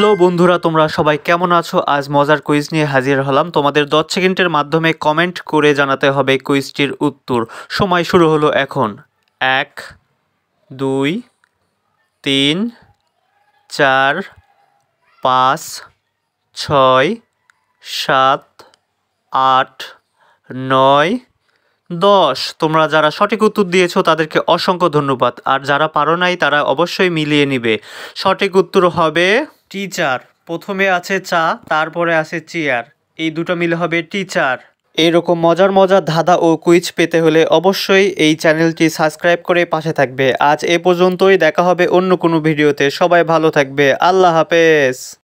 hello বন্ধুরা তোমরা সবাই কেমন আছো আজ মজার কুইজ নিয়ে হাজির হলাম তোমাদের দশ সেকেন্ডের মাধ্যমে কমেন্ট করে জানাতে হবে কুইজটির উত্তর সময় শুরু হলো এখন এক দুই তিন চার পাঁচ ছয় সাত আট নয় দশ তোমরা যারা সঠিক উত্তর দিয়েছো তাদেরকে অসংখ্য ধন্যবাদ আর যারা পারো নাই তারা অবশ্যই মিলিয়ে নিবে সঠিক উত্তর হবে টিচার প্রথমে আছে চা তারপরে আছে চেয়ার এই দুটো মিলে হবে টিচার এরকম মজার মজার ধাঁধা ও কুইজ পেতে হলে অবশ্যই এই চ্যানেলটি সাবস্ক্রাইব করে পাশে থাকবে আজ এ পর্যন্তই দেখা হবে অন্য কোনো ভিডিওতে সবাই ভালো থাকবে আল্লাহ হাফেজ